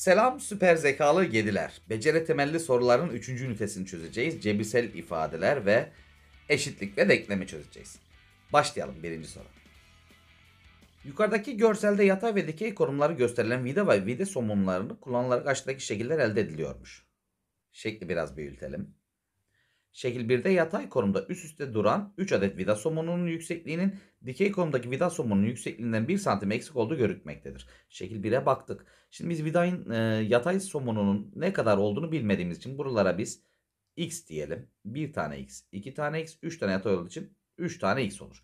Selam süper zekalı yediler. Beceri temelli soruların 3. ünitesini çözeceğiz. Cebirsel ifadeler ve eşitlik ve denklemi çözeceğiz. Başlayalım birinci soru. Yukarıdaki görselde yatay ve dikey konumları gösterilen vida ve vida somunlarını kullanılarak aşağıdaki şekiller elde ediliyormuş. Şekli biraz büyütelim. Şekil 1'de yatay konumda üst üste duran 3 adet vida somununun yüksekliğinin dikey konumdaki vida somununun yüksekliğinden 1 santim eksik olduğu görülmektedir. Şekil 1'e baktık. Şimdi biz vidanın e, yatay somununun ne kadar olduğunu bilmediğimiz için buralara biz x diyelim. 1 tane x, 2 tane x, 3 tane yatay olduğu için 3 tane x olur.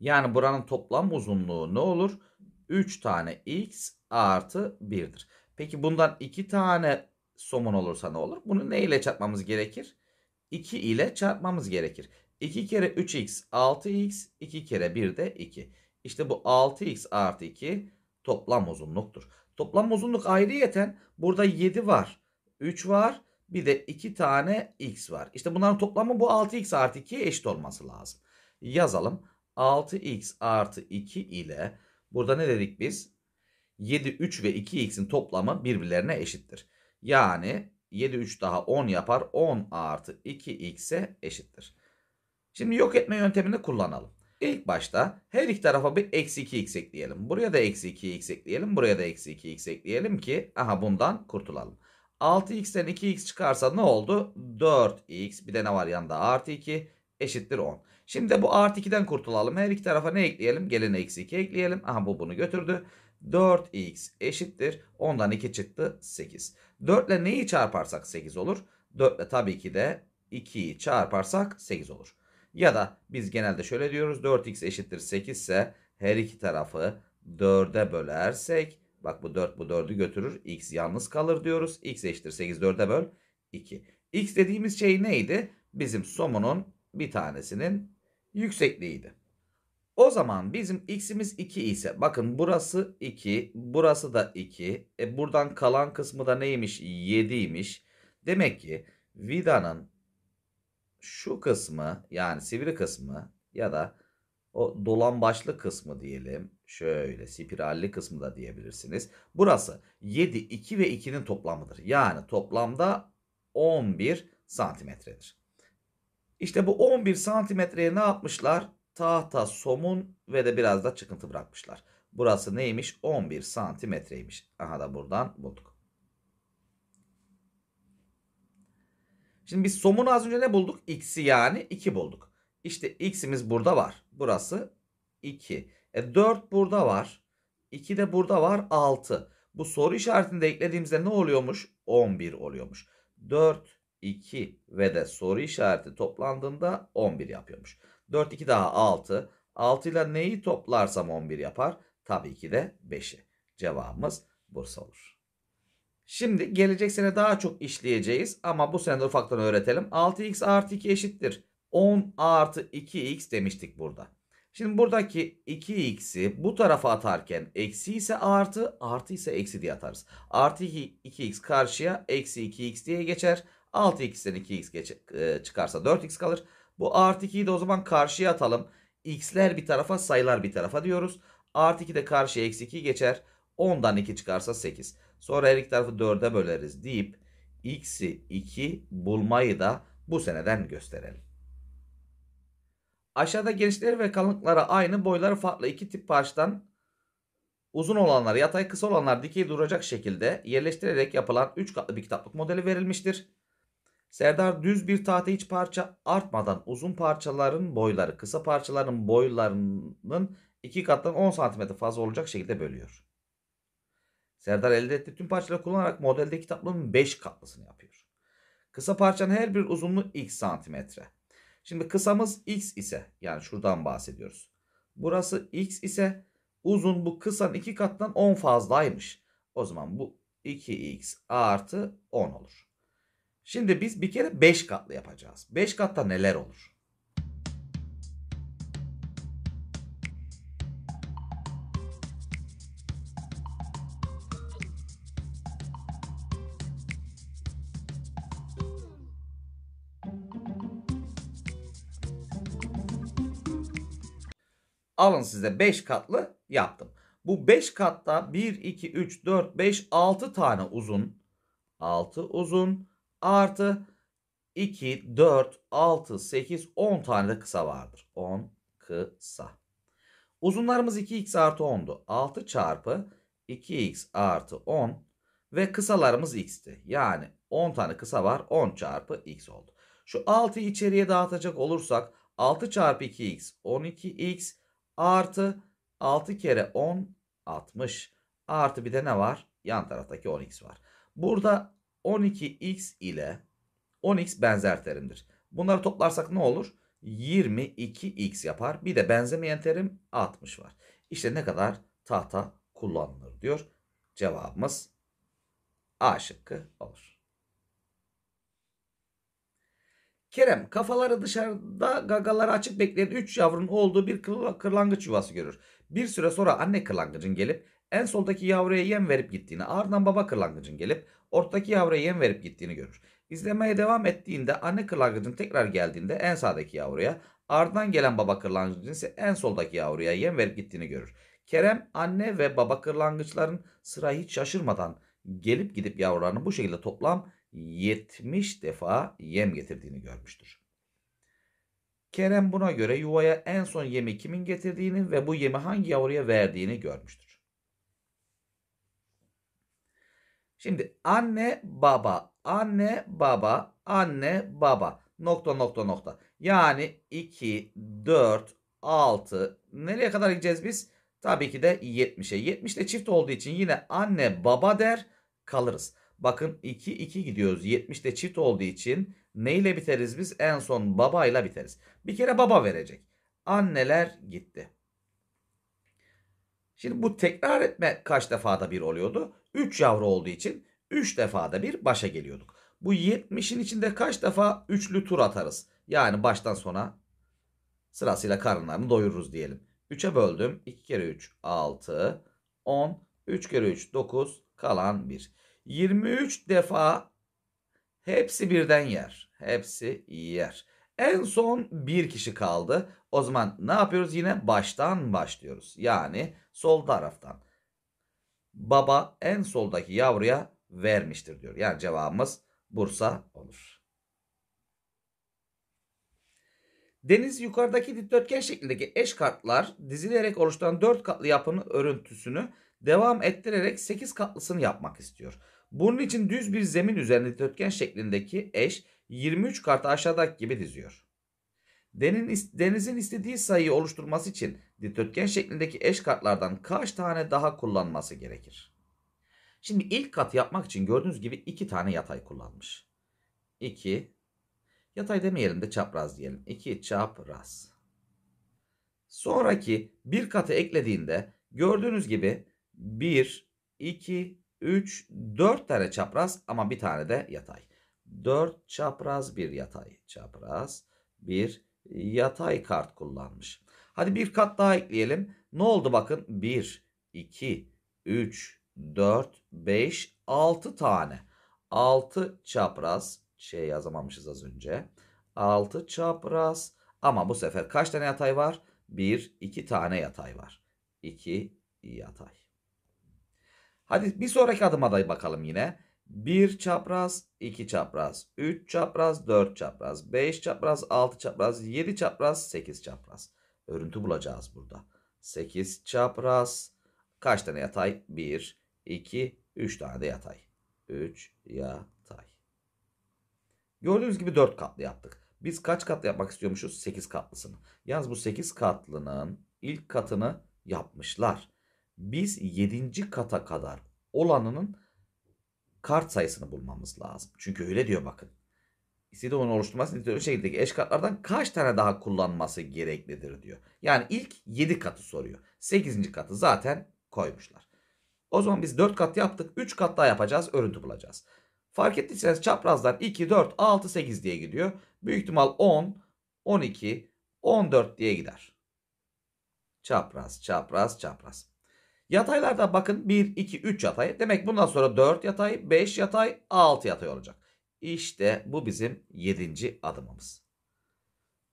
Yani buranın toplam uzunluğu ne olur? 3 tane x artı 1'dir. Peki bundan 2 tane somun olursa ne olur? Bunu ne ile çarpmamız gerekir? 2 ile çarpmamız gerekir. 2 kere 3x 6x 2 kere 1 de 2. İşte bu 6x artı 2 toplam uzunluktur. Toplam uzunluk ayrıyeten burada 7 var 3 var bir de 2 tane x var. İşte bunların toplamı bu 6x artı 2'ye eşit olması lazım. Yazalım 6x artı 2 ile burada ne dedik biz? 7, 3 ve 2x'in toplamı birbirlerine eşittir. Yani 7 3 daha 10 yapar. 10 artı 2x'e eşittir. Şimdi yok etme yöntemini kullanalım. İlk başta her iki tarafa bir eksi 2x ekleyelim. Buraya da eksi 2x ekleyelim. Buraya da eksi 2x ekleyelim ki aha bundan kurtulalım. 6x'ten 2x çıkarsa ne oldu? 4x bir de ne var yanında artı 2 eşittir 10. Şimdi bu artı 2'den kurtulalım. Her iki tarafa ne ekleyelim? Gelin eksi 2 ekleyelim. Aha bu bunu götürdü. 4x eşittir. Ondan 2 çıktı 8. 4 ile neyi çarparsak 8 olur. 4 ile tabii ki de 2'yi çarparsak 8 olur. Ya da biz genelde şöyle diyoruz. 4x eşittir 8 ise her iki tarafı 4'e bölersek bak bu 4 bu 4'ü götürür. x yalnız kalır diyoruz. x eşittir 8 4'e böl 2. x dediğimiz şey neydi? Bizim somunun bir tanesinin yüksekliğiydi. O zaman bizim x'imiz 2 ise bakın burası 2, burası da 2. E buradan kalan kısmı da neymiş? 7'ymiş. Demek ki vidanın şu kısmı yani sivri kısmı ya da o dolan başlı kısmı diyelim. Şöyle spiralli kısmı da diyebilirsiniz. Burası 7, 2 ve 2'nin toplamıdır. Yani toplamda 11 santimetredir. İşte bu 11 santimetreye ne yapmışlar? tahta somun ve de biraz da çıkıntı bırakmışlar. Burası neymiş? 11 santimetreymiş. Aha da buradan bulduk. Şimdi biz somunu az önce ne bulduk? X'i yani 2 bulduk. İşte X'imiz burada var. Burası 2. E 4 burada var. 2 de burada var. 6. Bu soru işaretini de eklediğimizde ne oluyormuş? 11 oluyormuş. 4, 2 ve de soru işareti toplandığında 11 yapıyormuş. 4 2 daha 6. 6 ile neyi toplarsam 11 yapar? Tabii ki de 5'i. Cevabımız Bursa olur. Şimdi gelecek sene daha çok işleyeceğiz ama bu sene de ufaktan öğretelim. 6x artı 2 eşittir. 10 artı 2x demiştik burada. Şimdi buradaki 2x'i bu tarafa atarken eksi ise artı, artı ise eksi diye atarız. Artı 2, x karşıya eksi 2x diye geçer. 6x'ten 2x geç, e, çıkarsa 4x kalır. Bu artı 2'yi de o zaman karşıya atalım. X'ler bir tarafa sayılar bir tarafa diyoruz. Artı 2 de karşıya eksi 2 geçer. 10'dan 2 çıkarsa 8. Sonra her iki tarafı 4'e böleriz deyip x'i 2 bulmayı da bu seneden gösterelim. Aşağıda genişleri ve kalınlıkları aynı boyları farklı iki tip parçadan uzun olanlar yatay kısa olanlar dikey duracak şekilde yerleştirerek yapılan 3 katlı bir kitaplık modeli verilmiştir. Serdar düz bir tahta hiç parça artmadan uzun parçaların boyları kısa parçaların boylarının iki kattan 10 cm fazla olacak şekilde bölüyor. Serdar elde ettiği tüm parçaları kullanarak modelde kitaplığın 5 katlısını yapıyor. Kısa parçanın her bir uzunluğu x santimetre. Şimdi kısamız x ise yani şuradan bahsediyoruz. Burası x ise uzun bu kısanın 2 katından 10 fazlaymış. O zaman bu 2x artı 10 olur. Şimdi biz bir kere 5 katlı yapacağız. 5 katta neler olur? Alın size 5 katlı yaptım. Bu 5 katta 1, 2, 3, 4, 5, 6 tane uzun. 6 uzun artı 2, 4, 6, 8, 10 tane de kısa vardır. 10 kısa. Uzunlarımız 2x artı 10'du. 6 çarpı 2x artı 10 ve kısalarımız x'ti. Yani 10 tane kısa var 10 çarpı x oldu. Şu 6'yı içeriye dağıtacak olursak 6 çarpı 2x 12x artı 6 kere 10 60 artı bir de ne var? Yan taraftaki 10x var. Burada 12x ile 10x benzer terimdir. Bunları toplarsak ne olur? 22x yapar. Bir de benzemeyen terim 60 var. İşte ne kadar tahta kullanılır diyor. Cevabımız A şıkkı olur. Kerem kafaları dışarıda gagaları açık bekleyen 3 yavrunun olduğu bir kırlangıç yuvası görür. Bir süre sonra anne kırlangıcın gelip en soldaki yavruya yem verip gittiğini ardından baba kırlangıcın gelip ortadaki yavruya yem verip gittiğini görür. İzlemeye devam ettiğinde anne kırlangıcın tekrar geldiğinde en sağdaki yavruya ardından gelen baba kırlangıcın ise en soldaki yavruya yem verip gittiğini görür. Kerem anne ve baba kırlangıçların sırayı hiç şaşırmadan gelip gidip yavrularını bu şekilde toplam 70 defa yem getirdiğini görmüştür. Kerem buna göre yuvaya en son yemi kimin getirdiğini ve bu yemi hangi yavruya verdiğini görmüştür. Şimdi anne baba, anne baba, anne baba nokta nokta nokta. Yani 2, 4, 6 nereye kadar gideceğiz biz? Tabii ki de 70'e. 70 de çift olduğu için yine anne baba der kalırız. Bakın 2 2 gidiyoruz. 70 de çift olduğu için neyle biteriz biz? En son babayla biteriz. Bir kere baba verecek. Anneler gitti. Şimdi bu tekrar etme kaç defada bir oluyordu? 3 yavru olduğu için 3 defada bir başa geliyorduk. Bu 70'in içinde kaç defa üçlü tur atarız? Yani baştan sona sırasıyla karınlarını doyururuz diyelim. 3'e böldüm. 2 kere 3 6 10 3 kere 3 9 kalan 1. 23 defa hepsi birden yer. Hepsi yer. En son bir kişi kaldı. O zaman ne yapıyoruz? Yine baştan başlıyoruz. Yani sol taraftan baba en soldaki yavruya vermiştir diyor. Yani cevabımız Bursa olur. Deniz yukarıdaki dikdörtgen şeklindeki eş kartlar dizilerek oluşturan 4 katlı yapının örüntüsünü devam ettirerek 8 katlısını yapmak istiyor. Bunun için düz bir zemin üzerinde dikdörtgen şeklindeki eş 23 kartı aşağıdaki gibi diziyor denizin istediği sayıyı oluşturması için dikdörtgen şeklindeki eş katlardan kaç tane daha kullanması gerekir? Şimdi ilk kat yapmak için gördüğünüz gibi iki tane yatay kullanmış. 2 yatay demeyelim de çapraz diyelim. 2 çapraz. Sonraki bir katı eklediğinde gördüğünüz gibi 1, 2, 3, 4 tane çapraz ama bir tane de yatay. 4 çapraz bir yatay. Çapraz 1, yatay kart kullanmış. Hadi bir kat daha ekleyelim. Ne oldu bakın? 1, 2, 3, 4, 5, 6 tane. 6 çapraz. Şey yazamamışız az önce. 6 çapraz. Ama bu sefer kaç tane yatay var? 1, 2 tane yatay var. 2 yatay. Hadi bir sonraki adıma da bakalım yine. 1 çapraz, 2 çapraz, 3 çapraz, 4 çapraz, 5 çapraz, 6 çapraz, 7 çapraz, 8 çapraz. Örüntü bulacağız burada. 8 çapraz. Kaç tane yatay? 1, 2, 3 tane de yatay. 3 yatay. Gördüğünüz gibi 4 katlı yaptık. Biz kaç katlı yapmak istiyormuşuz? 8 katlısını. Yalnız bu 8 katlının ilk katını yapmışlar. Biz 7. kata kadar olanının kart sayısını bulmamız lazım. Çünkü öyle diyor bakın. Sidon'un oluşturması nitelikli şekildeki eş kartlardan kaç tane daha kullanması gereklidir diyor. Yani ilk 7 katı soruyor. 8. katı zaten koymuşlar. O zaman biz 4 kat yaptık. 3 kat daha yapacağız. Örüntü bulacağız. Fark ettiyseniz çaprazlar 2, 4, 6, 8 diye gidiyor. Büyük ihtimal 10, 12, 14 diye gider. Çapraz, çapraz, çapraz. Yataylarda bakın 1, 2, 3 yatay. Demek bundan sonra 4 yatay, 5 yatay, 6 yatay olacak. İşte bu bizim 7. adımımız.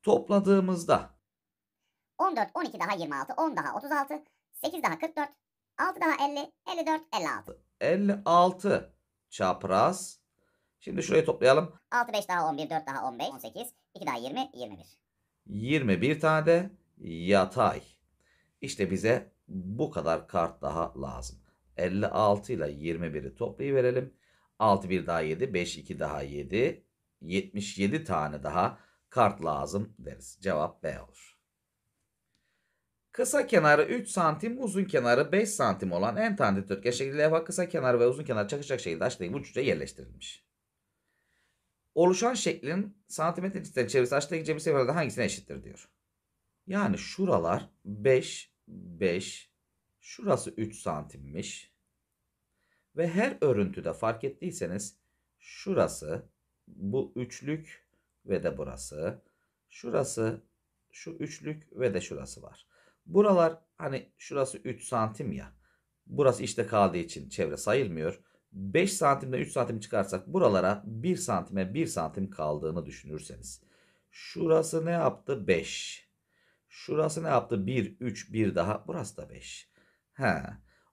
Topladığımızda 14, 12 daha 26, 10 daha 36, 8 daha 44, 6 daha 50, 54, 56. 56 çapraz. Şimdi şurayı toplayalım. 6, 5 daha 11, 4 daha 15, 18, 2 daha 20, 21. 21 tane de yatay. İşte bize bu kadar kart daha lazım. 56 ile 21'i toplayıverelim. 6 1 daha 7, 5 2 daha 7, 77 tane daha kart lazım deriz. Cevap B olur. Kısa kenarı 3 santim, uzun kenarı 5 santim olan en tane dörtgen şekilli levha kısa kenar ve uzun kenar çakışacak şekilde aşağıdaki bu cüce yerleştirilmiş. Oluşan şeklin santimetre cisden çevresi aşağıdaki cebir seferlerde hangisine eşittir diyor. Yani şuralar 5 5, şurası 3 santimmiş. Ve her örüntüde fark ettiyseniz şurası, bu üçlük ve de burası, şurası, şu üçlük ve de şurası var. Buralar hani şurası 3 santim ya. Burası işte kaldığı için çevre sayılmıyor. 5 santimde 3 santim çıkarsak buralara 1 santime 1 santim kaldığını düşünürseniz. Şurası ne yaptı? 5. Şurası ne yaptı? 1, 3, 1 daha. Burası da 5. He.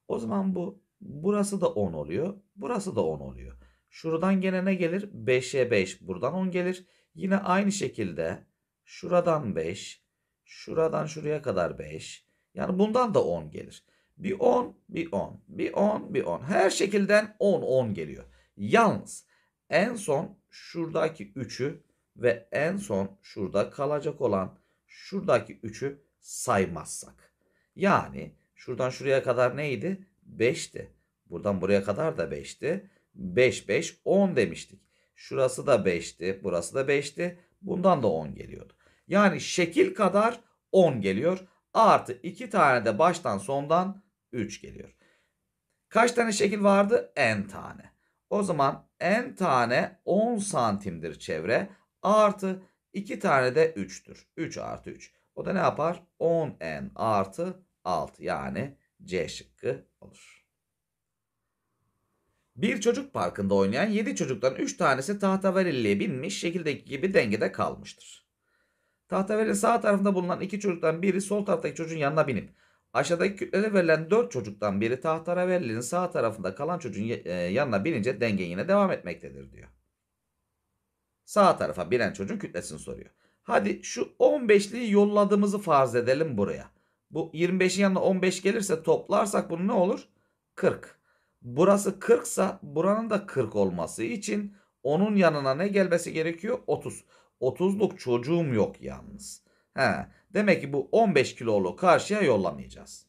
O zaman bu burası da 10 oluyor. Burası da 10 oluyor. Şuradan gene ne gelir? 5'e 5. Buradan 10 gelir. Yine aynı şekilde şuradan 5. Şuradan şuraya kadar 5. Yani bundan da 10 gelir. Bir 10, bir 10, bir 10, bir 10. Her şekilde 10, 10 geliyor. Yalnız en son şuradaki 3'ü ve en son şurada kalacak olan şuradaki 3'ü saymazsak. Yani şuradan şuraya kadar neydi? 5'ti. Buradan buraya kadar da 5'ti. 5, 5, 10 demiştik. Şurası da 5'ti. Burası da 5'ti. Bundan da 10 geliyordu. Yani şekil kadar 10 geliyor. Artı 2 tane de baştan sondan 3 geliyor. Kaç tane şekil vardı? N tane. O zaman N tane 10 santimdir çevre. Artı 2 tane de 3'tür. 3 artı 3. O da ne yapar? 10n artı 6 yani C şıkkı olur. Bir çocuk parkında oynayan 7 çocuktan 3 tanesi tahtaverilliğe binmiş şekildeki gibi dengede kalmıştır. Tahtaverin sağ tarafında bulunan 2 çocuktan biri sol taraftaki çocuğun yanına binip aşağıdaki kütlede verilen 4 çocuktan biri tahtaverillinin sağ tarafında kalan çocuğun e, yanına binince denge yine devam etmektedir diyor. Sağ tarafa binen çocuğun kütlesini soruyor. Hadi şu 15'liği yolladığımızı farz edelim buraya. Bu 25'in yanına 15 gelirse toplarsak bunu ne olur? 40. Burası 40 ise buranın da 40 olması için onun yanına ne gelmesi gerekiyor? 30. 30'luk çocuğum yok yalnız. He, demek ki bu 15 kilolu karşıya yollamayacağız.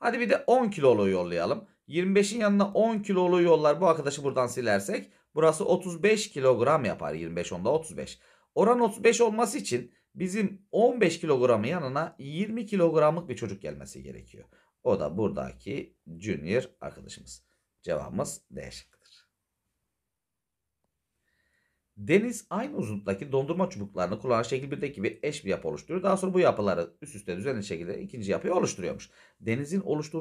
Hadi bir de 10 kilolu yollayalım. 25'in yanına 10 kilolu yollar bu arkadaşı buradan silersek burası 35 kilogram yapar. 25 onda 35. Oran 35 olması için bizim 15 kilogramı yanına 20 kilogramlık bir çocuk gelmesi gerekiyor. O da buradaki junior arkadaşımız. Cevabımız D şıkkıdır. Deniz aynı uzunluktaki dondurma çubuklarını kullanan şekil 1'deki gibi eş bir yapı oluşturuyor. Daha sonra bu yapıları üst üste düzenli şekilde ikinci yapıyı oluşturuyormuş. Denizin oluşturduğu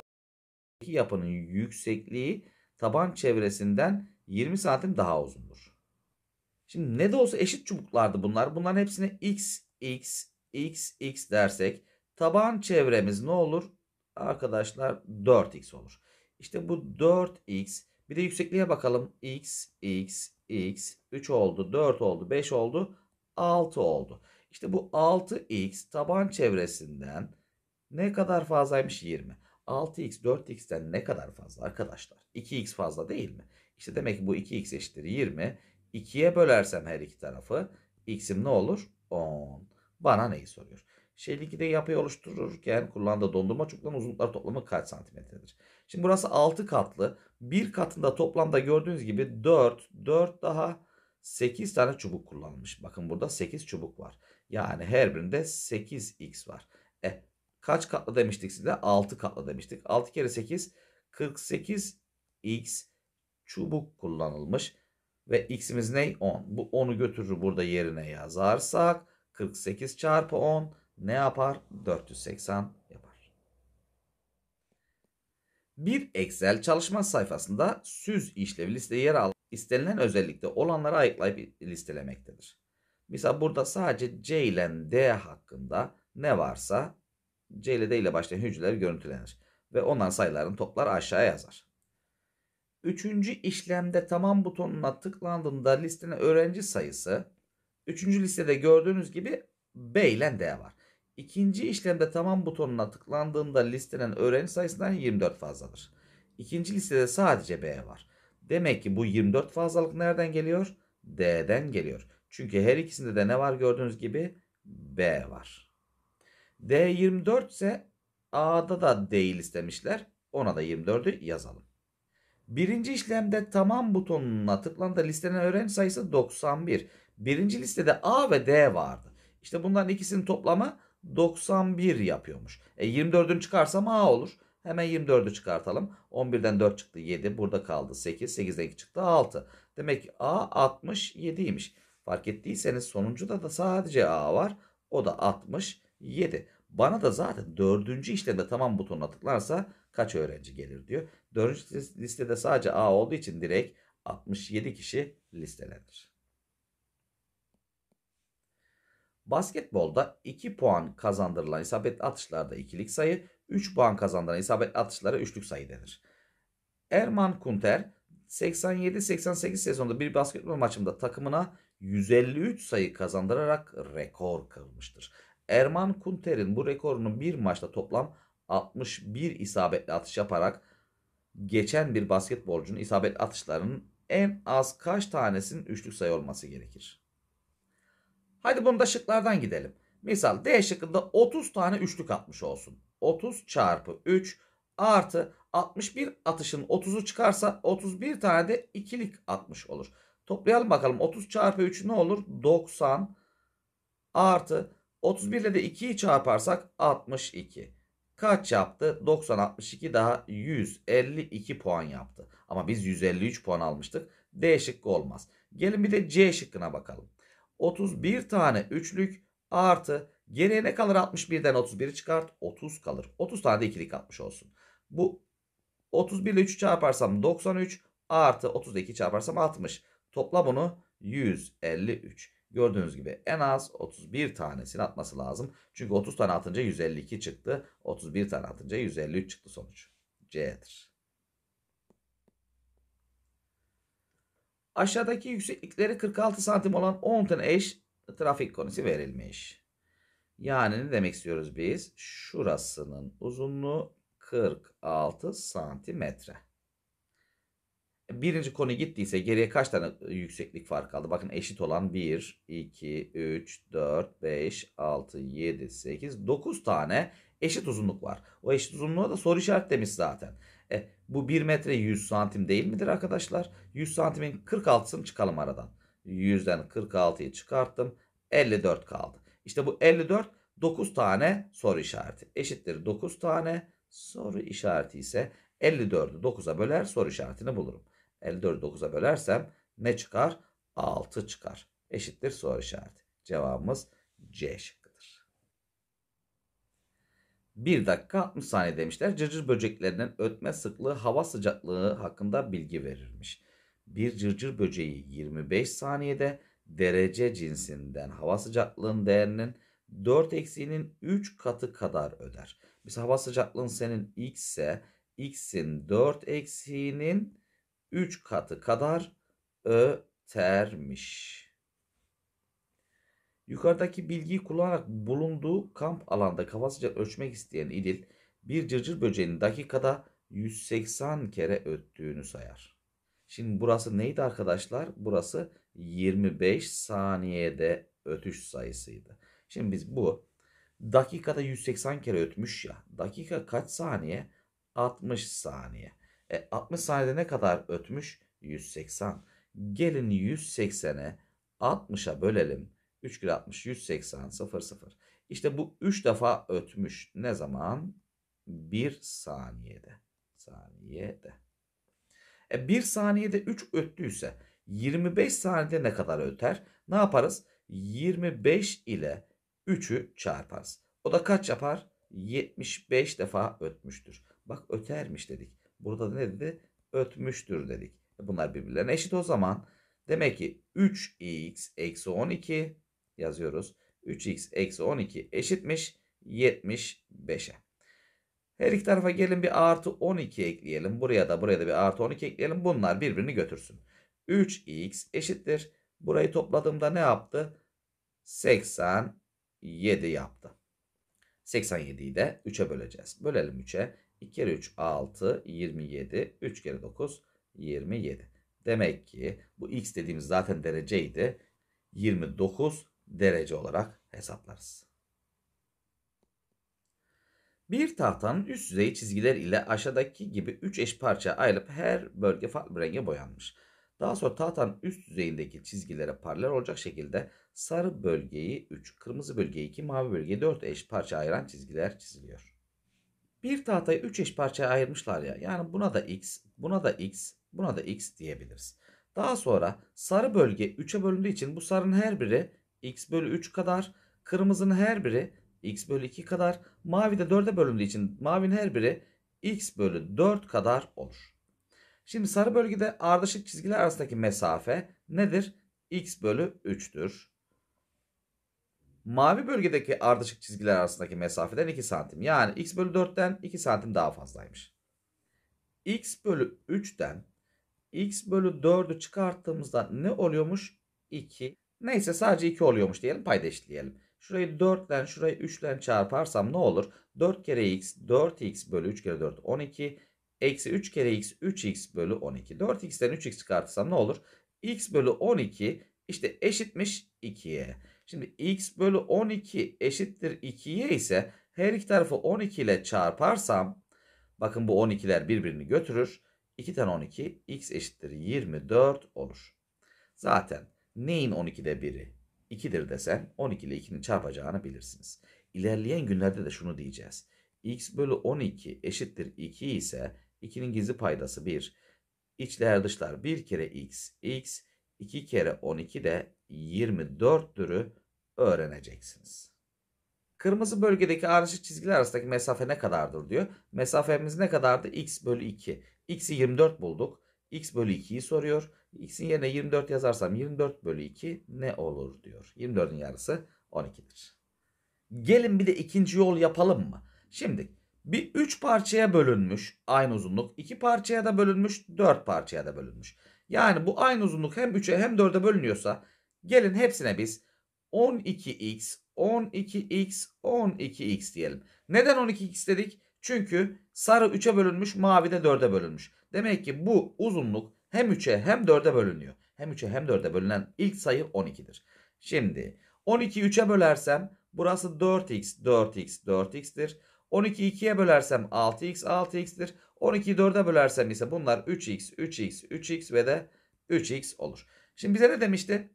altındaki yapının yüksekliği taban çevresinden 20 santim daha uzundur. Şimdi ne de olsa eşit çubuklardı bunlar. Bunların hepsine x, x, x, x dersek taban çevremiz ne olur? Arkadaşlar 4x olur. İşte bu 4x. Bir de yüksekliğe bakalım. x, x, x. 3 oldu, 4 oldu, 5 oldu, 6 oldu. İşte bu 6x taban çevresinden ne kadar fazlaymış? 20. 6x 4x'ten ne kadar fazla arkadaşlar? 2x fazla değil mi? İşte demek ki bu 2x eşittir 20. 2'ye bölersem her iki tarafı x'im ne olur? 10. Bana neyi soruyor? Şekil de yapıyı oluştururken kullandığı dondurma çubuklarının uzunlukları toplamı kaç santimetredir? Şimdi burası 6 katlı. Bir katında toplamda gördüğünüz gibi 4, 4 daha 8 tane çubuk kullanılmış. Bakın burada 8 çubuk var. Yani her birinde 8x var kaç katlı demiştik size? 6 katlı demiştik. 6 kere 8 48 x çubuk kullanılmış. Ve x'imiz ne? 10. Bu 10'u götürür burada yerine yazarsak 48 çarpı 10 ne yapar? 480 yapar. Bir Excel çalışma sayfasında süz işlevi liste yer al istenilen özellikte olanları ayıklayıp listelemektedir. Mesela burada sadece C ile D hakkında ne varsa CLD ile başlayan hücreler görüntülenir ve onların sayıların toplar aşağıya yazar. Üçüncü işlemde tamam butonuna tıklandığında listenin öğrenci sayısı üçüncü listede gördüğünüz gibi B ile D var. İkinci işlemde tamam butonuna tıklandığında listenin öğrenci sayısından 24 fazladır. İkinci listede sadece B var. Demek ki bu 24 fazlalık nereden geliyor? D'den geliyor. Çünkü her ikisinde de ne var gördüğünüz gibi B var. D24 ise A'da da değil istemişler. Ona da 24'ü yazalım. Birinci işlemde tamam butonuna tıklandığında listenin öğrenci sayısı 91. Birinci listede A ve D vardı. İşte bunların ikisinin toplamı 91 yapıyormuş. E 24'ünü çıkarsam A olur. Hemen 24'ü çıkartalım. 11'den 4 çıktı 7. Burada kaldı 8. 8'den 2 çıktı 6. Demek ki A 67'ymiş. Fark ettiyseniz sonuncuda da sadece A var. O da 60. 7. Bana da zaten dördüncü işlemde tamam butonuna tıklarsa kaç öğrenci gelir diyor. Dördüncü listede sadece A olduğu için direkt 67 kişi listelenir. Basketbolda 2 puan kazandırılan isabetli atışlarda ikilik sayı, 3 puan kazandırılan isabetli atışlara üçlük sayı denir. Erman Kunter 87-88 sezonunda bir basketbol maçında takımına 153 sayı kazandırarak rekor kırmıştır. Erman Kunter'in bu rekorunu bir maçta toplam 61 isabetli atış yaparak geçen bir basketbolcunun isabetli atışlarının en az kaç tanesinin üçlük sayı olması gerekir? Hadi bunu da şıklardan gidelim. Misal D şıkkında 30 tane üçlük atmış olsun. 30 çarpı 3 artı 61 atışın 30'u çıkarsa 31 tane de ikilik atmış olur. Toplayalım bakalım 30 çarpı 3 ne olur? 90 artı 31 ile de 2'yi çarparsak 62. Kaç yaptı? 90 62 daha 152 puan yaptı. Ama biz 153 puan almıştık. D şıkkı olmaz. Gelin bir de C şıkkına bakalım. 31 tane üçlük artı geriye ne kalır 61'den 31'i çıkart 30 kalır. 30 tane de ikilik atmış olsun. Bu 31 ile 3'ü çarparsam 93 artı 32 çarparsam 60. Toplam onu 153. Gördüğünüz gibi en az 31 tanesini atması lazım. Çünkü 30 tane atınca 152 çıktı. 31 tane atınca 153 çıktı sonuç. C'dir. Aşağıdaki yükseklikleri 46 santim olan 10 tane eş trafik konusu verilmiş. Yani ne demek istiyoruz biz? Şurasının uzunluğu 46 santimetre. Birinci konu gittiyse geriye kaç tane yükseklik fark kaldı? Bakın eşit olan 1, 2, 3, 4, 5, 6, 7, 8, 9 tane eşit uzunluk var. O eşit uzunluğa da soru işaret demiş zaten. E, bu 1 metre 100 santim değil midir arkadaşlar? 100 santimin 46'sını çıkalım aradan. 100'den 46'yı çıkarttım. 54 kaldı. İşte bu 54 9 tane soru işareti. Eşittir 9 tane soru işareti ise 54'ü 9'a böler soru işaretini bulurum. 54'ü 9'a bölersem ne çıkar? 6 çıkar. Eşittir soru işareti. Cevabımız C şıkkıdır. 1 dakika 60 saniye demişler. Cırcır böceklerinin ötme sıklığı hava sıcaklığı hakkında bilgi verilmiş. Bir cırcır böceği 25 saniyede derece cinsinden hava sıcaklığının değerinin 4 eksiğinin 3 katı kadar öder. Biz hava sıcaklığın senin x ise x'in 4 eksiğinin 3 katı kadar ötermiş. Yukarıdaki bilgiyi kullanarak bulunduğu kamp alanda kafa sıcak ölçmek isteyen İdil bir cırcır böceğinin dakikada 180 kere öttüğünü sayar. Şimdi burası neydi arkadaşlar? Burası 25 saniyede ötüş sayısıydı. Şimdi biz bu dakikada 180 kere ötmüş ya. Dakika kaç saniye? 60 saniye. E, 60 saniyede ne kadar ötmüş? 180. Gelin 180'e 60'a bölelim. 3 kere 60 180 0 0. İşte bu 3 defa ötmüş. Ne zaman? 1 saniyede. Saniyede. E 1 saniyede 3 öttüyse 25 saniyede ne kadar öter? Ne yaparız? 25 ile 3'ü çarparız. O da kaç yapar? 75 defa ötmüştür. Bak ötermiş dedik. Burada ne dedi? Ötmüştür dedik. E, bunlar birbirlerine eşit o zaman. Demek ki 3x eksi 12 yazıyoruz. 3x eksi 12 eşitmiş 75'e. Her iki tarafa gelin bir artı 12 ekleyelim. Buraya da buraya da bir artı 12 ekleyelim. Bunlar birbirini götürsün. 3x eşittir. Burayı topladığımda ne yaptı? 87 yaptı. 87'yi de 3'e böleceğiz. Bölelim 3'e. 2 kere 3 6 27. 3 kere 9 27. Demek ki bu x dediğimiz zaten dereceydi. 29 derece olarak hesaplarız. Bir tahtanın üst yüzeyi çizgiler ile aşağıdaki gibi 3 eş parçaya ayrılıp her bölge farklı bir renge boyanmış. Daha sonra tahtanın üst yüzeyindeki çizgilere paralel olacak şekilde sarı bölgeyi 3, kırmızı bölgeyi 2, mavi bölgeyi 4 eş parça ayıran çizgiler çiziliyor. Bir tahtayı 3 eş parçaya ayırmışlar ya. Yani buna da x, buna da x, buna da x diyebiliriz. Daha sonra sarı bölge 3'e bölündüğü için bu sarının her biri x bölü 3 kadar. Kırmızının her biri x bölü 2 kadar. Mavi de 4'e bölündüğü için mavinin her biri x bölü 4 kadar olur. Şimdi sarı bölgede ardışık çizgiler arasındaki mesafe nedir? x bölü 3'tür mavi bölgedeki ardışık çizgiler arasındaki mesafeden 2 santim. Yani x bölü 4'ten 2 santim daha fazlaymış. x bölü 3'ten x bölü 4'ü çıkarttığımızda ne oluyormuş? 2. Neyse sadece 2 oluyormuş diyelim payda eşitleyelim. Şurayı 4'ten şurayı 3'ten çarparsam ne olur? 4 kere x 4x bölü 3 kere 4 12. Eksi 3 kere x 3x bölü 12. 4x'ten 3x çıkartırsam ne olur? x bölü 12 işte eşitmiş 2'ye. Şimdi x bölü 12 eşittir 2'ye ise her iki tarafı 12 ile çarparsam bakın bu 12'ler birbirini götürür. 2 tane 12 x eşittir 24 olur. Zaten neyin 12'de biri? 2'dir desem 12 ile 2'nin çarpacağını bilirsiniz. İlerleyen günlerde de şunu diyeceğiz. x bölü 12 eşittir 2 ise 2'nin gizli paydası 1. İçler dışlar 1 kere x, x 2 kere 12 de 24 türü öğreneceksiniz. Kırmızı bölgedeki ayrışık çizgiler arasındaki mesafe ne kadardır diyor. Mesafemiz ne kadardı? X bölü 2. X'i 24 bulduk. X bölü 2'yi soruyor. X'in yerine 24 yazarsam 24 bölü 2 ne olur diyor. 24'ün yarısı 12'dir. Gelin bir de ikinci yol yapalım mı? Şimdi bir 3 parçaya bölünmüş aynı uzunluk. 2 parçaya da bölünmüş 4 parçaya da bölünmüş. Yani bu aynı uzunluk hem 3'e hem 4'e bölünüyorsa Gelin hepsine biz 12x, 12x, 12x diyelim. Neden 12x dedik? Çünkü sarı 3'e bölünmüş, mavi de 4'e bölünmüş. Demek ki bu uzunluk hem 3'e hem 4'e bölünüyor. Hem 3'e hem 4'e bölünen ilk sayı 12'dir. Şimdi 12'yi 3'e bölersem burası 4x, 4x, 4x'tir. 12'yi 2'ye bölersem 6x, 6x'tir. 12'yi 4'e bölersem ise bunlar 3x, 3x, 3x ve de 3x olur. Şimdi bize ne demişti?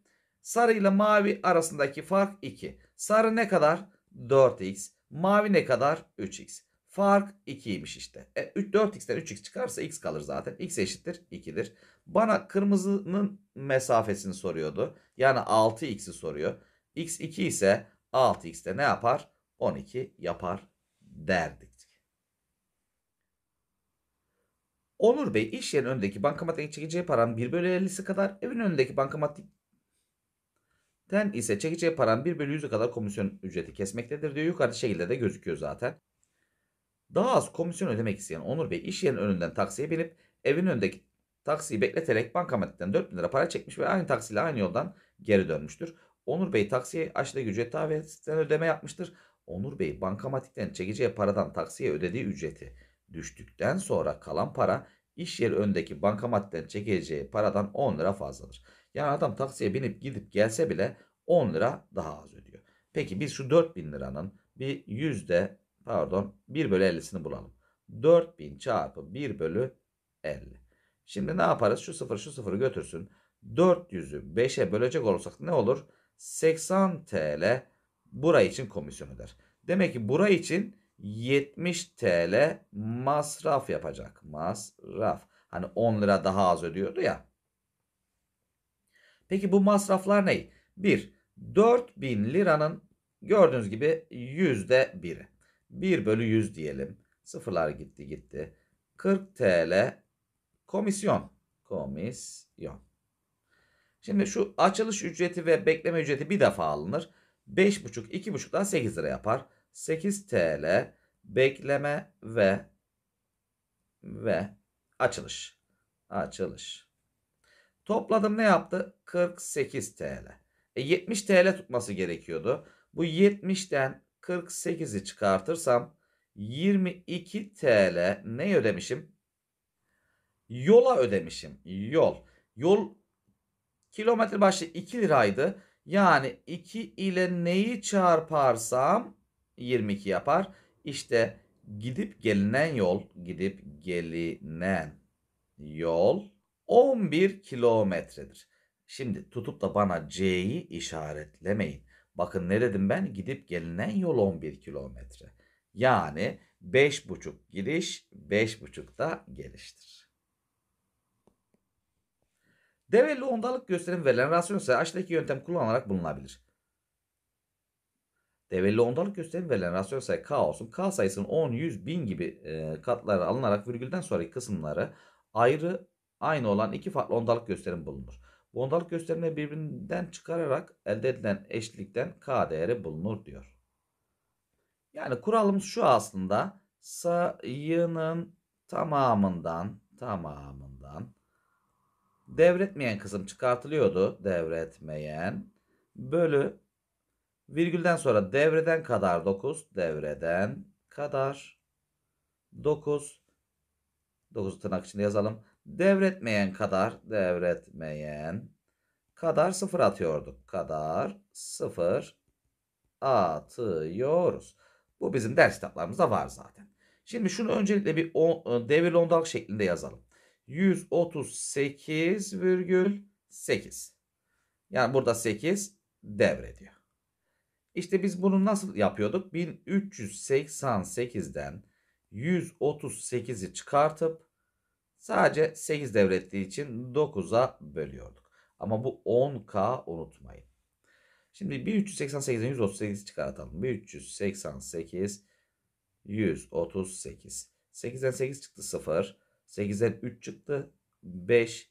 Sarı ile mavi arasındaki fark 2. Sarı ne kadar? 4x. Mavi ne kadar? 3x. Fark 2'ymiş işte. E, 4x'ten 3x çıkarsa x kalır zaten. x eşittir 2'dir. Bana kırmızının mesafesini soruyordu. Yani 6x'i soruyor. x 2 ise 6x'te ne yapar? 12 yapar derdik. Onur Bey iş yerinin önündeki bankamatik çekeceği paranın 1 bölü 50'si kadar evin önündeki bankamatik Ten ise çekeceği paranın 1 bölü 100'e kadar komisyon ücreti kesmektedir diyor. Yukarıda şekilde de gözüküyor zaten. Daha az komisyon ödemek isteyen Onur Bey iş yerinin önünden taksiye binip evin önündeki taksiyi bekleterek bankamatikten 4 bin lira para çekmiş ve aynı taksiyle aynı yoldan geri dönmüştür. Onur Bey taksiye açtığı ücret davetisinden ödeme yapmıştır. Onur Bey bankamatikten çekeceği paradan taksiye ödediği ücreti düştükten sonra kalan para iş yeri öndeki bankamatikten çekeceği paradan 10 lira fazladır. Yani adam taksiye binip gidip gelse bile 10 lira daha az ödüyor. Peki biz şu 4000 liranın bir yüzde pardon 1 bölü 50'sini bulalım. 4000 çarpı 1 bölü 50. Şimdi ne yaparız? Şu sıfır şu sıfırı götürsün. 400'ü 5'e bölecek olursak ne olur? 80 TL burayı için komisyon öder. Demek ki burayı için 70 TL masraf yapacak. Masraf. Hani 10 lira daha az ödüyordu ya. Peki bu masraflar ne? 1. 4000 liranın gördüğünüz gibi yüzde biri. 1 bölü 100 diyelim. Sıfırlar gitti gitti. 40 TL komisyon. Komisyon. Şimdi şu açılış ücreti ve bekleme ücreti bir defa alınır. 5,5, 2,5'dan 8 lira yapar. 8 TL bekleme ve ve açılış. Açılış. Topladım ne yaptı? 48 TL. E 70 TL tutması gerekiyordu. Bu 70'ten 48'i çıkartırsam 22 TL ne ödemişim? Yola ödemişim. Yol. Yol kilometre başı 2 liraydı. Yani 2 ile neyi çarparsam 22 yapar. İşte gidip gelinen yol, gidip gelinen yol 11 kilometredir. Şimdi tutup da bana C'yi işaretlemeyin. Bakın ne dedim ben? Gidip gelinen yol 11 kilometre. Yani 5,5 giriş, 5,5 da geliştir. Develi ondalık gösterim verilen rasyon ise aşağıdaki yöntem kullanarak bulunabilir. Develi ondalık gösterim verilen rasyon sayı k olsun. K sayısının 10, 100, 1000 gibi katları alınarak virgülden sonraki kısımları ayrı aynı olan iki farklı ondalık gösterim bulunur. Bu ondalık gösterimleri birbirinden çıkararak elde edilen eşitlikten k değeri bulunur diyor. Yani kuralımız şu aslında sayının tamamından tamamından devretmeyen kısım çıkartılıyordu. Devretmeyen bölü virgülden sonra devreden kadar 9 devreden kadar 9 9 tırnak içinde yazalım. Devretmeyen kadar devretmeyen kadar sıfır atıyorduk. Kadar sıfır atıyoruz. Bu bizim ders kitaplarımızda var zaten. Şimdi şunu öncelikle bir on, e, devir londak şeklinde yazalım. 138,8. Yani burada 8 devrediyor. İşte biz bunu nasıl yapıyorduk? 1388'den 138'i çıkartıp Sadece 8 devrettiği için 9'a bölüyorduk. Ama bu 10K unutmayın. Şimdi 1388'den 138 çıkartalım. 1388 138. 8'den 8 çıktı 0. 8'den 3 çıktı 5.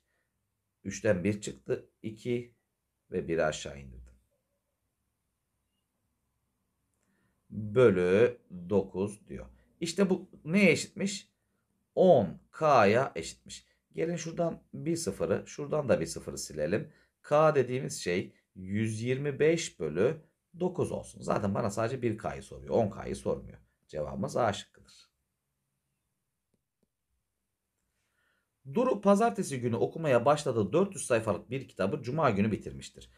3'ten 1 çıktı 2 ve 1'i aşağı indirdim. Bölü 9 diyor. İşte bu neye eşitmiş? 10K'ya eşitmiş. Gelin şuradan bir sıfırı, şuradan da bir sıfırı silelim. K dediğimiz şey 125 bölü 9 olsun. Zaten bana sadece 1K'yı soruyor. 10K'yı sormuyor. Cevabımız A şıkkıdır. Duru pazartesi günü okumaya başladığı 400 sayfalık bir kitabı cuma günü bitirmiştir.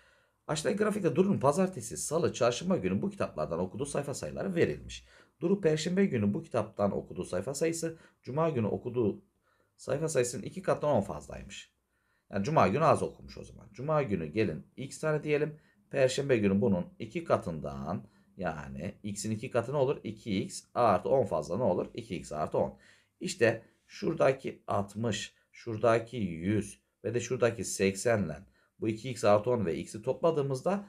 Aşağıdaki grafikte Duru'nun pazartesi, salı, çarşamba günü bu kitaplardan okuduğu sayfa sayıları verilmiş. Duru Perşembe günü bu kitaptan okuduğu sayfa sayısı Cuma günü okuduğu sayfa sayısının iki katından 10 fazlaymış. Yani Cuma günü az okumuş o zaman. Cuma günü gelin x tane diyelim. Perşembe günü bunun iki katından yani x'in iki katı ne olur? 2x artı 10 fazla ne olur? 2x artı 10. İşte şuradaki 60, şuradaki 100 ve de şuradaki 80 ile bu 2x artı 10 ve x'i topladığımızda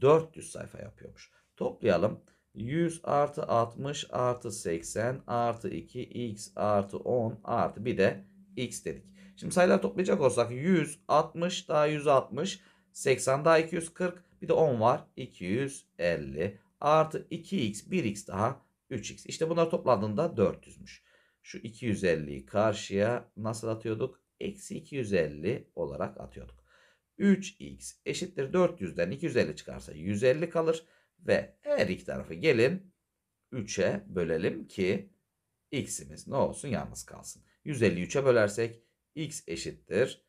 400 sayfa yapıyormuş. Toplayalım. 100 artı 60 artı 80 artı 2 x artı 10 artı bir de x dedik. Şimdi sayılar toplayacak olsak 100, 60 daha 160, 80 daha 240 bir de 10 var 250 artı 2x 1x daha 3x. İşte bunlar toplandığında 400'müş. Şu 250'yi karşıya nasıl atıyorduk? Eksi 250 olarak atıyorduk. 3x eşittir 400'den 250 çıkarsa 150 kalır. Ve her iki tarafı gelin 3'e bölelim ki x'imiz ne olsun yalnız kalsın. 153'e bölersek x eşittir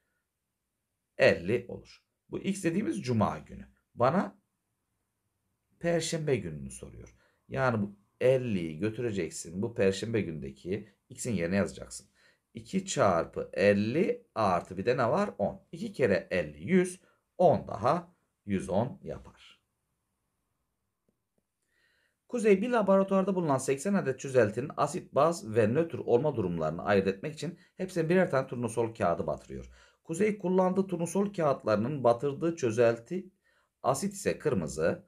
50 olur. Bu x dediğimiz cuma günü. Bana perşembe gününü soruyor. Yani bu 50'yi götüreceksin. Bu perşembe gündeki x'in yerine yazacaksın. 2 çarpı 50 artı bir de ne var? 10. 2 kere 50 100. 10 daha 110 yapar. Kuzey bir laboratuvarda bulunan 80 adet çözeltinin asit, baz ve nötr olma durumlarını ayırt etmek için hepsine birer tane turnusol kağıdı batırıyor. Kuzey kullandığı turnusol kağıtlarının batırdığı çözelti asit ise kırmızı,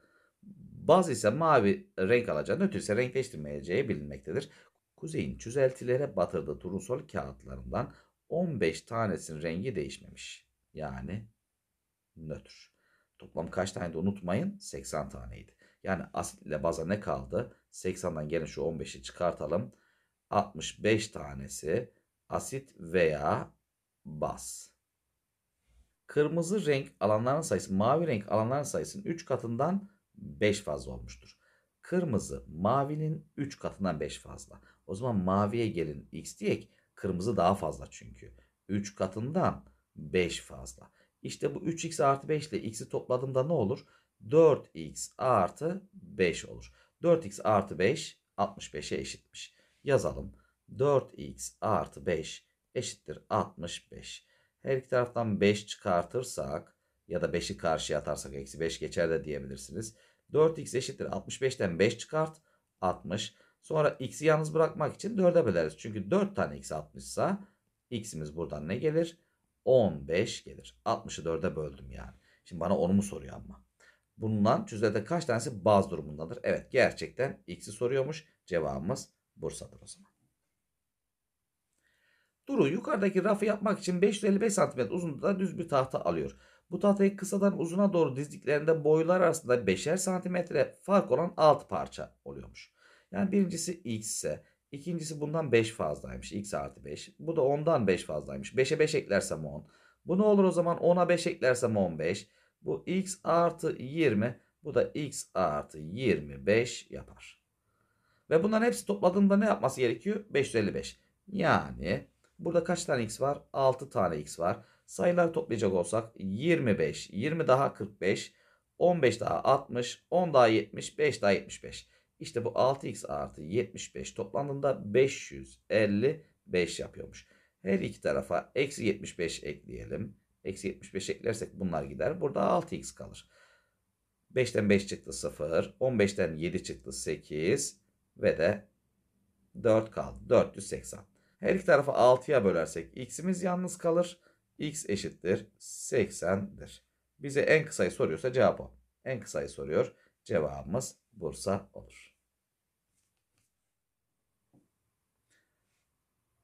baz ise mavi renk alacağı, nötr ise renkleştirmeyeceği bilinmektedir. Kuzey'in çözeltilere batırdığı turnusol kağıtlarından 15 tanesinin rengi değişmemiş. Yani nötr. Toplam kaç tane de unutmayın 80 taneydi. Yani asit ile baza ne kaldı? 80'dan gene şu 15'i çıkartalım. 65 tanesi asit veya baz. Kırmızı renk alanların sayısı mavi renk alanların sayısının 3 katından 5 fazla olmuştur. Kırmızı mavinin 3 katından 5 fazla. O zaman maviye gelin x diyek. Kırmızı daha fazla çünkü. 3 katından 5 fazla. İşte bu 3x artı 5 ile x'i topladığımda ne olur? 4x artı 5 olur. 4x artı 5 65'e eşitmiş. Yazalım. 4x artı 5 eşittir 65. Her iki taraftan 5 çıkartırsak ya da 5'i karşıya atarsak eksi 5 geçer de diyebilirsiniz. 4x eşittir 65'ten 5 çıkart 60. Sonra x'i yalnız bırakmak için 4'e böleriz. Çünkü 4 tane x 60 ise x'imiz buradan ne gelir? 15 gelir. 60'ı 4'e böldüm yani. Şimdi bana onu mu soruyor ama? Bundan cüzdede kaç tanesi baz durumundadır? Evet gerçekten x'i soruyormuş. Cevabımız Bursa'dır o zaman. Duru yukarıdaki rafı yapmak için 555 cm uzunluğunda düz bir tahta alıyor. Bu tahtayı kısadan uzuna doğru dizdiklerinde boylar arasında 5'er santimetre fark olan alt parça oluyormuş. Yani birincisi x ise ikincisi bundan 5 fazlaymış. x artı 5. Bu da ondan 5 fazlaymış. 5'e 5 eklersem 10. Bu ne olur o zaman 10'a 5 eklersem 15. Bu x artı 20. Bu da x artı 25 yapar. Ve bunların hepsi topladığında ne yapması gerekiyor? 555. Yani burada kaç tane x var? 6 tane x var. sayılar toplayacak olsak 25, 20 daha 45, 15 daha 60, 10 daha 70, 5 daha 75. İşte bu 6x artı 75 toplandığında 555 yapıyormuş. Her iki tarafa eksi 75 ekleyelim. Eksi 75 eklersek bunlar gider. Burada 6x kalır. 5'ten 5 çıktı 0. 15'ten 7 çıktı 8. Ve de 4 kaldı. 480. Her iki tarafı 6'ya bölersek x'imiz yalnız kalır. x eşittir 80'dir. Bize en kısayı soruyorsa cevap o. En kısayı soruyor. Cevabımız Bursa olur.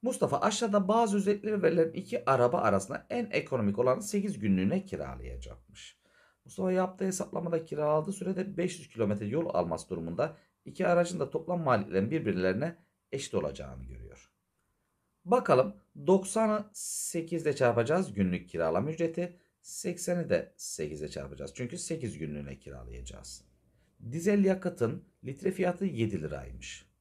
Mustafa aşağıda bazı özellikleri verilen iki araba arasında en ekonomik olanı 8 günlüğüne kiralayacakmış. Mustafa yaptığı hesaplamada kiraladığı sürede 500 kilometre yol alması durumunda iki aracın da toplam maliyetlerin birbirlerine eşit olacağını görüyor. Bakalım 98 ile çarpacağız günlük kiralama ücreti. 80'i de 8 ile çarpacağız. Çünkü 8 günlüğüne kiralayacağız. Dizel yakıtın litre fiyatı 7 liraymış.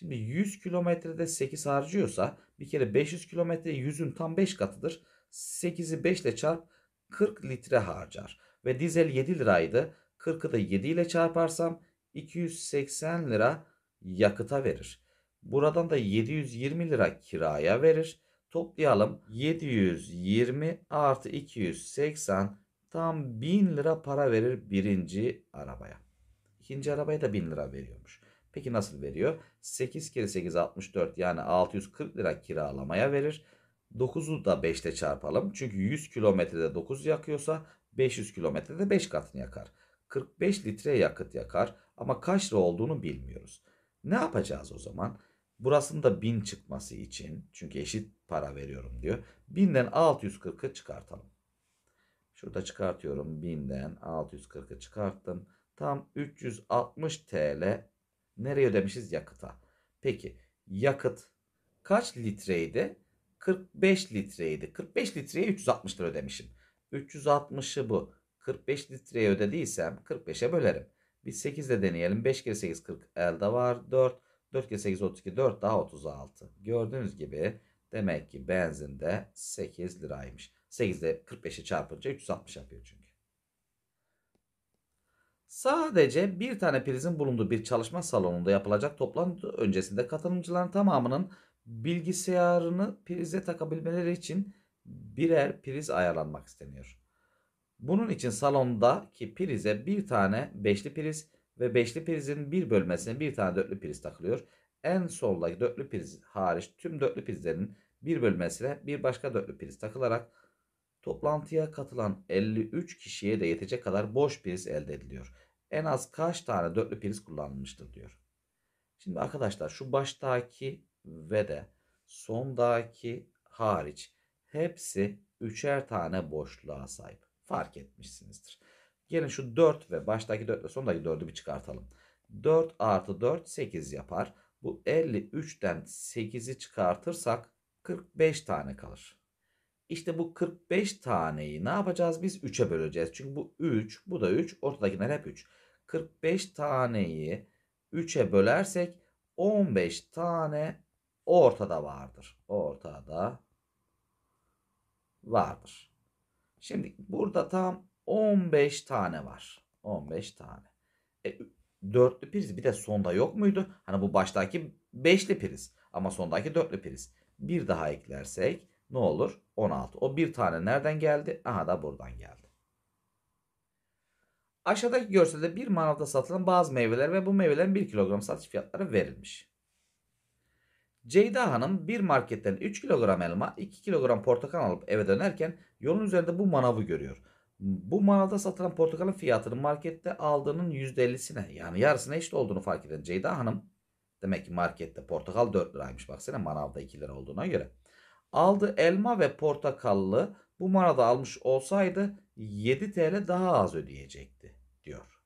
Şimdi 100 kilometrede 8 harcıyorsa bir kere 500 kilometre 100'ün tam 5 katıdır. 8'i 5 ile çarp 40 litre harcar. Ve dizel 7 liraydı. 40'ı da 7 ile çarparsam 280 lira yakıta verir. Buradan da 720 lira kiraya verir. Toplayalım 720 artı 280 tam 1000 lira para verir birinci arabaya. İkinci arabaya da 1000 lira veriyormuş. Peki nasıl veriyor? 8 kere 8 64 yani 640 lira kiralamaya verir. 9'u da 5 çarpalım. Çünkü 100 kilometrede 9 yakıyorsa 500 kilometrede 5 katını yakar. 45 litre yakıt yakar ama kaç lira olduğunu bilmiyoruz. Ne yapacağız o zaman? Burasının da 1000 çıkması için çünkü eşit para veriyorum diyor. 1000'den 640'ı çıkartalım. Şurada çıkartıyorum 1000'den 640'ı çıkarttım. Tam 360 TL Nereye ödemişiz? Yakıta. Peki yakıt kaç litreydi? 45 litreydi. 45 litreye 360 lira ödemişim. 360'ı bu. 45 litreye ödediysem 45'e bölerim. Bir 8 de deneyelim. 5 kere 8 40 elde var. 4. 4 kere 8 32. 4 daha 36. Gördüğünüz gibi demek ki benzinde 8 liraymış. 8 ile 45'i çarpınca 360 yapıyor çünkü. Sadece bir tane prizin bulunduğu bir çalışma salonunda yapılacak toplantı öncesinde katılımcıların tamamının bilgisayarını prize takabilmeleri için birer priz ayarlanmak isteniyor. Bunun için salondaki prize bir tane beşli priz ve beşli prizin bir bölmesine bir tane dörtlü priz takılıyor. En soldaki dörtlü priz hariç tüm dörtlü prizlerin bir bölmesine bir başka dörtlü priz takılarak Toplantıya katılan 53 kişiye de yetecek kadar boş priz elde ediliyor. En az kaç tane dörtlü priz kullanılmıştır diyor. Şimdi arkadaşlar şu baştaki ve de sondaki hariç hepsi üçer tane boşluğa sahip. Fark etmişsinizdir. Gelin şu 4 ve baştaki 4 ve sondaki 4'ü bir çıkartalım. 4 artı 4 8 yapar. Bu 53'ten 8'i çıkartırsak 45 tane kalır. İşte bu 45 taneyi ne yapacağız biz? 3'e böleceğiz. Çünkü bu 3, bu da 3, ortadakiler hep 3. 45 taneyi 3'e bölersek 15 tane ortada vardır. Ortada vardır. Şimdi burada tam 15 tane var. 15 tane. E, dörtlü priz bir de sonda yok muydu? Hani bu baştaki beşli priz ama sondaki dörtlü priz. Bir daha eklersek ne olur? 16. O bir tane nereden geldi? Aha da buradan geldi. Aşağıdaki görselde bir manavda satılan bazı meyveler ve bu meyvelerin 1 kilogram satış fiyatları verilmiş. Ceyda Hanım bir marketten 3 kilogram elma, 2 kilogram portakal alıp eve dönerken yolun üzerinde bu manavı görüyor. Bu manavda satılan portakalın fiyatının markette aldığının %50'sine yani yarısına eşit olduğunu fark eden Ceyda Hanım demek ki markette portakal 4 liraymış baksana manavda 2 lira olduğuna göre Aldı elma ve portakallı bu manada almış olsaydı 7 TL daha az ödeyecekti diyor.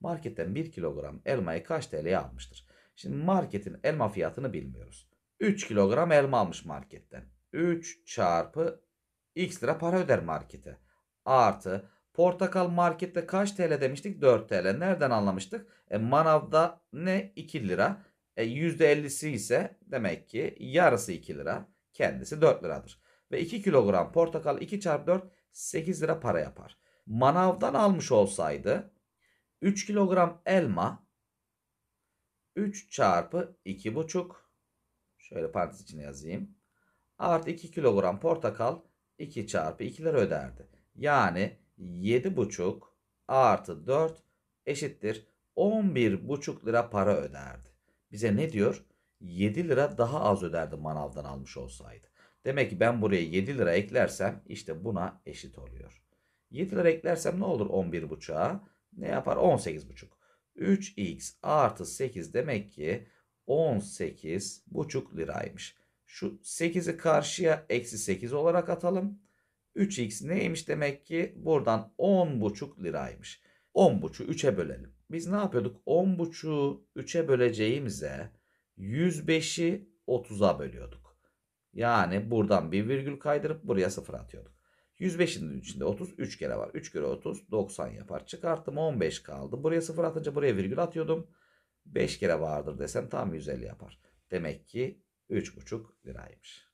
Marketten 1 kilogram elmayı kaç TL'ye almıştır? Şimdi marketin elma fiyatını bilmiyoruz. 3 kilogram elma almış marketten. 3 çarpı x lira para öder markete. Artı portakal markette kaç TL demiştik? 4 TL. Nereden anlamıştık? E, manavda ne? 2 lira. %50'si e, ise demek ki yarısı 2 lira. Kendisi 4 liradır. Ve 2 kilogram portakal 2 çarpı 4 8 lira para yapar. Manavdan almış olsaydı 3 kilogram elma 3 çarpı 2,5 şöyle parantez içine yazayım. Artı 2 kilogram portakal 2 çarpı 2 lira öderdi. Yani 7,5 artı 4 eşittir 11,5 lira para öderdi bize ne diyor? 7 lira daha az öderdi manavdan almış olsaydı. Demek ki ben buraya 7 lira eklersem işte buna eşit oluyor. 7 lira eklersem ne olur 11.5'a? Ne yapar? 18.5. 3x artı 8 demek ki 18.5 liraymış. Şu 8'i karşıya eksi 8 olarak atalım. 3x neymiş demek ki buradan 10.5 liraymış. 10.5'ü 3'e bölelim biz ne yapıyorduk? 10.5'u 3'e böleceğimize 105'i 30'a bölüyorduk. Yani buradan bir virgül kaydırıp buraya 0 atıyorduk. 105'in içinde 30 3 kere var. 3 kere 30 90 yapar. Çıkarttım 15 kaldı. Buraya 0 atınca buraya virgül atıyordum. 5 kere vardır desem tam 150 yapar. Demek ki 3,5 liraymış.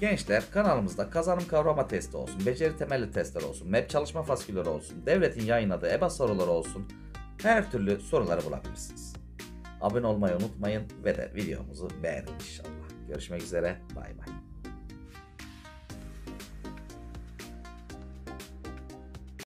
Gençler kanalımızda kazanım kavrama testi olsun, beceri temelli testler olsun, map çalışma faskülleri olsun, devletin yayınladığı EBA soruları olsun her türlü soruları bulabilirsiniz. Abone olmayı unutmayın ve de videomuzu beğenin inşallah. Görüşmek üzere, bay bay.